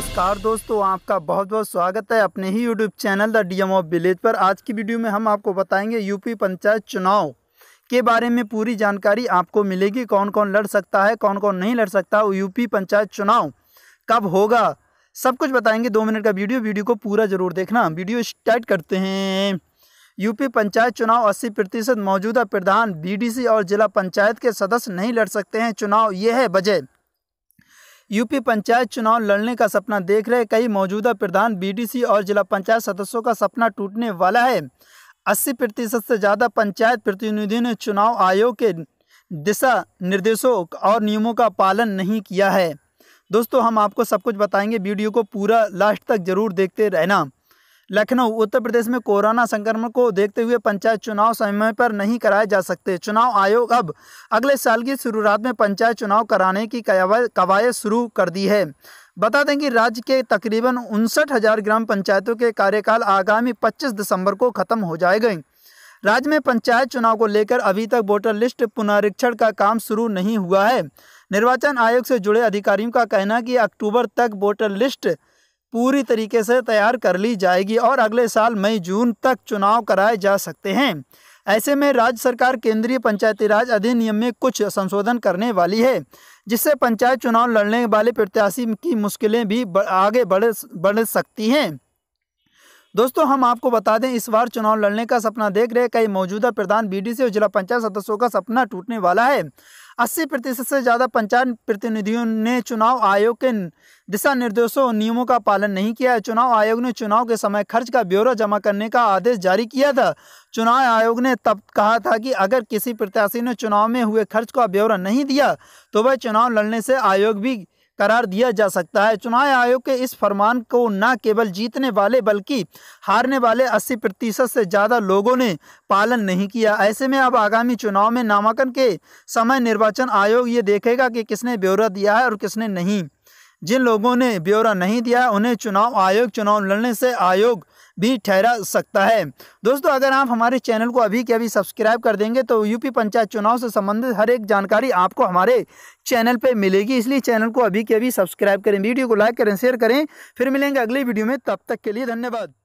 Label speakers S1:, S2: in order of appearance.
S1: नमस्कार दोस्तों आपका बहुत बहुत स्वागत है अपने ही YouTube channel the DM of village पर आज की वीडियो में हम आपको बताएंगे यूपी पंचायत चुनाव के बारे में पूरी जानकारी आपको मिलेगी कौन कौन लड़ सकता है कौन कौन नहीं लड़ सकता यूपी पंचायत चुनाव कब होगा सब कुछ बताएंगे दो मिनट का वीडियो वीडियो को पूरा जरूर देखना वीडियो स्टार्ट करते हैं यूपी पंचायत चुनाव 80 प्रतिशत मौजूदा प्रधान बीडीसी और जिला पंचायत के सदस्य नहीं लड़ सकते हैं चुनाव ये है वजह यूपी पंचायत चुनाव लड़ने का सपना देख रहे कई मौजूदा प्रधान बीडीसी और जिला पंचायत सदस्यों का सपना टूटने वाला है 80 प्रतिशत से ज़्यादा पंचायत प्रतिनिधियों ने चुनाव आयोग के दिशा निर्देशों और नियमों का पालन नहीं किया है दोस्तों हम आपको सब कुछ बताएंगे वीडियो को पूरा लास्ट तक ज़रूर देखते रहना लखनऊ उत्तर प्रदेश में कोरोना संक्रमण को देखते हुए पंचायत चुनाव समय पर नहीं कराए जा सकते चुनाव आयोग अब अगले साल की शुरुआत में पंचायत चुनाव कराने की कवायद शुरू कर दी है बता दें कि राज्य के तकरीबन उनसठ हज़ार ग्राम पंचायतों के कार्यकाल आगामी 25 दिसंबर को खत्म हो गए राज्य में पंचायत चुनाव को लेकर अभी तक वोटर लिस्ट पुनरीक्षण का काम शुरू नहीं हुआ है निर्वाचन आयोग से जुड़े अधिकारियों का कहना कि अक्टूबर तक वोटर लिस्ट पूरी तरीके से तैयार कर ली जाएगी और अगले साल मई जून तक चुनाव कराए जा सकते हैं ऐसे में राज्य सरकार केंद्रीय पंचायती राज अधिनियम में कुछ संशोधन करने वाली है जिससे पंचायत चुनाव लड़ने वाले प्रत्याशी की मुश्किलें भी आगे बढ़ बढ़ सकती हैं दोस्तों हम आपको बता दें इस बार चुनाव लड़ने का सपना देख रहे कई मौजूदा प्रधान बीडीसी और जिला पंचायत सदस्यों का सपना टूटने वाला है 80 प्रतिशत से ज़्यादा पंचायत प्रतिनिधियों ने चुनाव आयोग के दिशा निर्देशों और नियमों का पालन नहीं किया है चुनाव आयोग ने चुनाव के समय खर्च का ब्यौरा जमा करने का आदेश जारी किया था चुनाव आयोग ने तब कहा था कि अगर किसी प्रत्याशी ने चुनाव में हुए खर्च का ब्यौरा नहीं दिया तो वह चुनाव लड़ने से आयोग भी करार दिया जा सकता है चुनाव आयोग के इस फरमान को न केवल जीतने वाले बल्कि हारने वाले 80 प्रतिशत से ज़्यादा लोगों ने पालन नहीं किया ऐसे में अब आगामी चुनाव में नामांकन के समय निर्वाचन आयोग ये देखेगा कि किसने ब्यौरा दिया है और किसने नहीं जिन लोगों ने ब्यौरा नहीं दिया उन्हें चुनाव आयोग चुनाव लड़ने से आयोग भी ठहरा सकता है दोस्तों अगर आप हमारे चैनल को अभी के अभी सब्सक्राइब कर देंगे तो यूपी पंचायत चुनाव से संबंधित हर एक जानकारी आपको हमारे चैनल पर मिलेगी इसलिए चैनल को अभी के अभी सब्सक्राइब करें वीडियो को लाइक करें शेयर करें फिर मिलेंगे अगले वीडियो में तब तक के लिए धन्यवाद